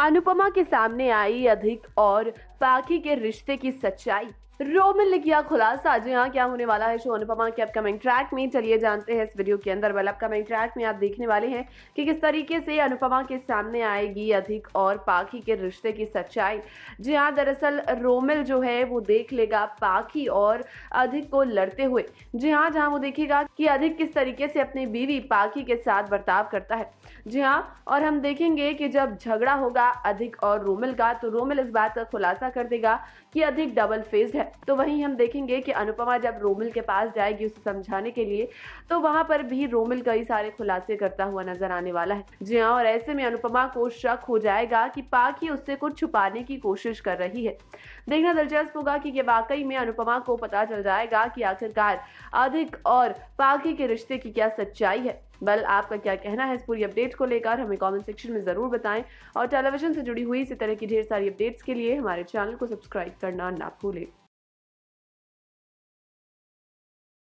अनुपमा के सामने आई अधिक और पाखी के रिश्ते की सच्चाई रोमिल ने किया खुलासा जी हाँ क्या होने वाला है शो अनुपमा के अपकमिंग ट्रैक में चलिए जानते हैं इस वीडियो के अंदर वेल अपकमिंग ट्रैक में आप देखने वाले हैं कि किस तरीके से अनुपमा के सामने आएगी अधिक और पाखी के रिश्ते की सच्चाई जी हाँ दरअसल रोमिल जो है वो देख लेगा पाखी और अधिक को लड़ते हुए जी हाँ जहाँ वो देखेगा कि अधिक किस तरीके से अपनी बीवी पाखी के साथ बर्ताव करता है जी हाँ और हम देखेंगे कि जब झगड़ा होगा अधिक और रोमिल का तो रोमिल इस बात का खुलासा कर देगा कि अधिक डबल फेज है है तो वहीं हम देखेंगे कि अनुपमा जब रोमिल के पास जाएगी उसे समझाने के लिए तो वहाँ पर भी रोमिल कई सारे खुलासे करता हुआ नजर आने वाला है जी हाँ और ऐसे में अनुपमा को शक हो जाएगा कि पाक ही उससे कुछ छुपाने की कोशिश कर रही है देखना दिलचस्प होगा कि ये वाकई में अनुपमा को पता चल जाएगा कि आखिरकार अधिक और पाकी के रिश्ते की क्या सच्चाई है बल आपका क्या कहना है इस पूरी अपडेट को लेकर हमें कमेंट सेक्शन में ज़रूर बताएं और टेलीविजन से जुड़ी हुई इसी तरह की ढेर सारी अपडेट्स के लिए हमारे चैनल को सब्सक्राइब करना ना भूलें